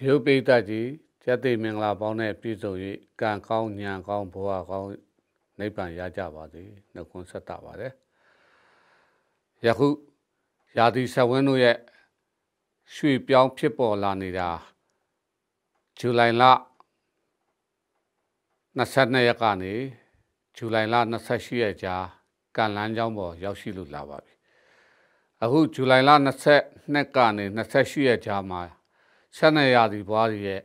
ဖြိုးပိတကြီးကျက်သိမင်္ဂလာပေါင်းနဲ့ပြည့်စုံ၍ကံကောင်းဉာဏ်ကောင်းဘဝကောင်းနိဗ္ဗာန်ရကြပါစေနှုတ်ခွန်းဆက်တာပါတယ်ယခုရာသီဆက်ဝင်းတို့ရဲ့ရွှေပြောင်းဖြစ်ပေါ်လာနေတာဇူလိုင်လ22ရက်ကနေဇူလိုင်လ28ရက်ကြားကံလန်းကျောင်းပေါ်ရောက်ရှိလို့လာပါပြီအခုဇူလိုင်လ22ကနေ28ရက်ကြားမှာရှမ်းနယ်ရာသီဘွားတွေရဲ့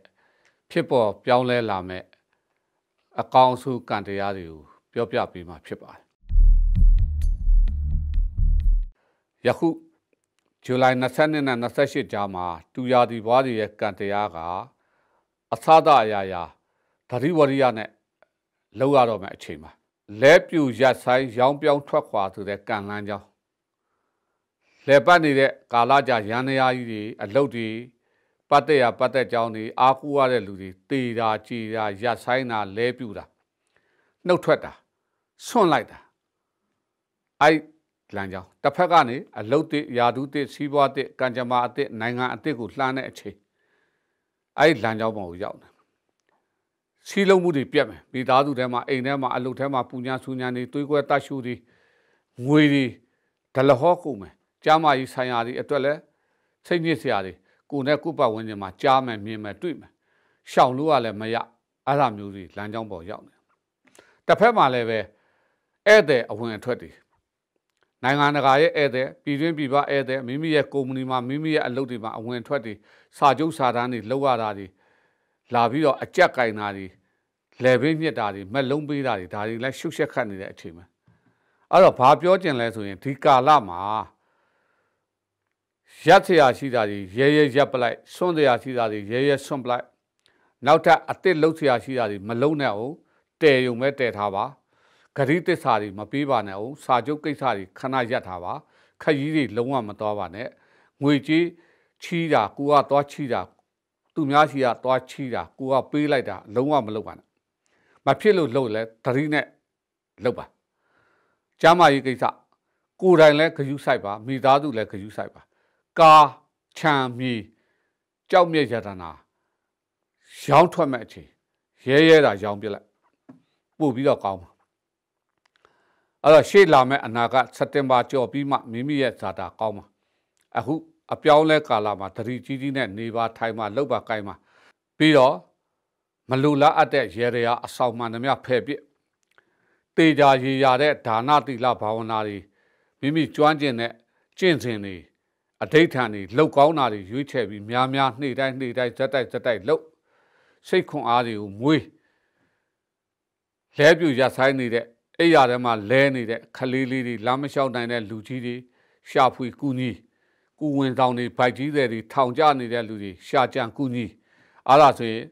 ဖြစ်ပေါ်ပြောင်းလဲလာမဲ့အကောင်အဆိုးကံတရားတွေကိုပြောပြပေးမှာဖြစ်ပါတယ်။ယခုဇူလိုင်22နဲ့28ကြားမှာတူရာသီဘွားတွေရဲ့ကံတရားကအသဒအရာရာဓာတိဝရိယနဲ့လောက်ရတော့မယ်အချိန်မှာလဲပြူရက်ဆိုင်ရောင်းပြောင်းထွက်ခွာဆိုတဲ့ကံလန်းကြောင်းလဲပတ်နေတဲ့ကာလကြာရန်နေရာကြီးတွေအလုတ်တွေပတ်သက်ရပတ်သက်ကြောင်းတွေအားကိုးရတဲ့လူတွေတေတာကြေတာရပ်ဆိုင်တာလဲပြူတာနှုတ်ထွက်တာဆွန့်လိုက်တာအဲ့လမ်းကြောင်းတစ်ဖက်ကနေအလုတ်တစ်ယာဒူးတစ်စီးပွားတစ်ကံကြမ္မာအတစ်နိုင်ငံအတစ်ကိုလှမ်းတဲ့အချိန်အဲ့လမ်းကြောင်းပေါ်ကိုရောက်တယ်စီလုံးမှုတွေပြတ်မယ်မိသားစုထဲမှာအိမ်ထဲမှာအလုတ်ထဲမှာပူညာဆူညာတွေတွေးကွဲတတ်ရှုတွေငွေတွေဒလဟောကုန်မယ်ကြားမကြီးဆိုင်ရာတွေအတွက်လဲစိတ်ညစ်စရာတွေကိုနဲ့ကုပတ်ဝင်းကျင်မှာကြားမယ်မြင်မယ်တွေ့မယ်ရှောင်လို့ကလည်းမရအဲ့လိုမျိုးတွေလမ်းကြောင်းပေါ်ရောက်နေတစ်ဖက်မှာလည်းပဲဧည့်သည်အဝင်အထွက်တွေနိုင်ငံတကာရဲ့ဧည့်သည်ပြည်တွင်းပြည်ပဧည့်သည်မိမိရဲ့ကုမ္ပဏီမှာမိမိရဲ့အလုပ်တွေမှာအဝင်အထွက်တွေစာချုပ်စာတမ်းတွေလောက်ရတာတွေလာပြီးတော့အကြက်ကင်တာတွေလယ်ဘေးမြစ်တာတွေမက်လုံးပေးတာတွေဒါတွေလည်းရှုပ်ရှက်ခတ်နေတဲ့အခြေမှာအဲ့တော့ဘာပြောကြင်လဲဆိုရင်ဒီကာလမှာရက်စရာရှိတာတွေရဲရဲရက်ပလိုက်ဆွန့်စရာရှိတာတွေရဲရဲဆွန့်ပလိုက်နောက်ထပ်အစ်စ်လှုပ်စရာရှိတာတွေမလုံးနဲ့အောင်တည်ယုံပဲတည်ထားပါဂရိတစ္ဆာတွေမပေးပါနဲ့အောင်စာချုပ်ကိစ္စတွေခဏရပ်ထားပါခကြီးတွေလုံးဝမတော်ပါနဲ့ငွေကြေးချီးတာကိုကသွားချီးတာသူများစီကသွားချီးတာကိုကပေးလိုက်တာ လုံးဝမလုပ်ပါနဲ့မဖြစ်လို့လုပ်လဲသတိနဲ့လုပ်ပါကျမ်းမာရေးကိစ္စကိုယ်တိုင်လည်းဂယုစိုက်ပါမိသားစုလည်းဂယုစိုက်ပါကာခြံမီကြောက်မြက်ရတနာရောင်းထွက်မဲ့အချိန်ရဲရဲတာရောင်းပြလိုက်ပို့ပြီးတော့ကောင်းပါအဲ့တော့ရှေ့လာမဲ့အနာကစက်တင်ဘာကျော်ပြီးမှမိမိရဲ့ဇာတာကောင်းပါအခုအပြောင်းလဲကာလမှာသတိကြီးကြီးနဲ့နေပါထိုင်ပါလောက်ပါကိုင်းပါပြီးတော့မလူလားအပ်တဲ့ရေရာအဆောင်မှန်သမျှဖယ်ပစ်တေကြရေရာတဲ့ဒါနတိလဘာဝနာတွေမိမိကျွမ်းကျင်တဲ့ကျင့်စဉ်တွေအဋိဌာန်တွေလောက်ကောင်းတာတွေရွေးချယ်ပြီးများများနှိမ့်တိုင်းနှိမ့်တိုင်းဇက်တိုက်ဇက်တိုက်လောက်စိတ်ခွန်အားတွေကိုမွေးလဲပြူရဆိုင်နေတဲ့အိယာထဲမှာလဲနေတဲ့ခလေးလေးတွေလမ်းမလျှောက်နိုင်တဲ့လူကြီးတွေရှာဖွေကူညီကူဝင်ဆောင်တွေဗိုက်ကြီးတွေထောင်ကျနေတဲ့လူတွေရှာကြံကူညီအားလားဆိုရင်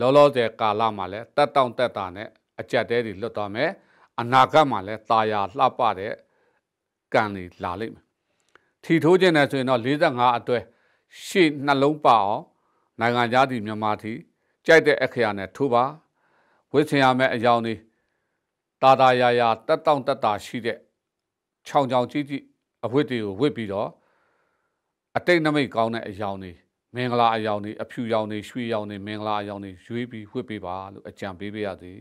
လောလောဆယ်ကာလမှာလဲတက်တောင့်တက်တာနဲ့အကြက်တဲတွေလွတ်သွားမယ်အနာဂတ်မှာလဲตาရလှပတဲ့ကံတွေလာလိမ့်မယ်ထီထိုးခြင်းနဲ့ဆိုရင်တော့45အတွက်ရှေ့နှလုံးပါအောင်နိုင်ငံသားဒီမြန်မာထီကြိုက်တဲ့အခရာနဲ့ထိုးပါဝစ်ဆင်ရမယ့်အကြောင်းဒီတာတာယာယာတက်တောင့်တက်တာရှိတဲ့ခြောင်ခြောင်ကြီးကြီးအဝတ်တွေကိုဝတ်ပြီးတော့အတိတ်နမိတ်ကောင်းတဲ့အကြောင်းဒီမင်္ဂလာအယောင်တွေအဖြူယောင်တွေရွှေယောင်တွေမင်္ဂလာအယောင်တွေရွေးပြီးဝှက်ပေးပါလို့အကြံပေးပေးရသည်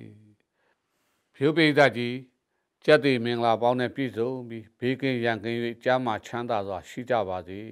ဖြိုးပိဿကြီးကျက်တိမင်္ဂလာပေါင်းနဲ့ပြည့်စုံပြီးဘေးကင်းရန်ကင်း၍ကြားမှာချမ်းသာစွာရှိကြပါစေ။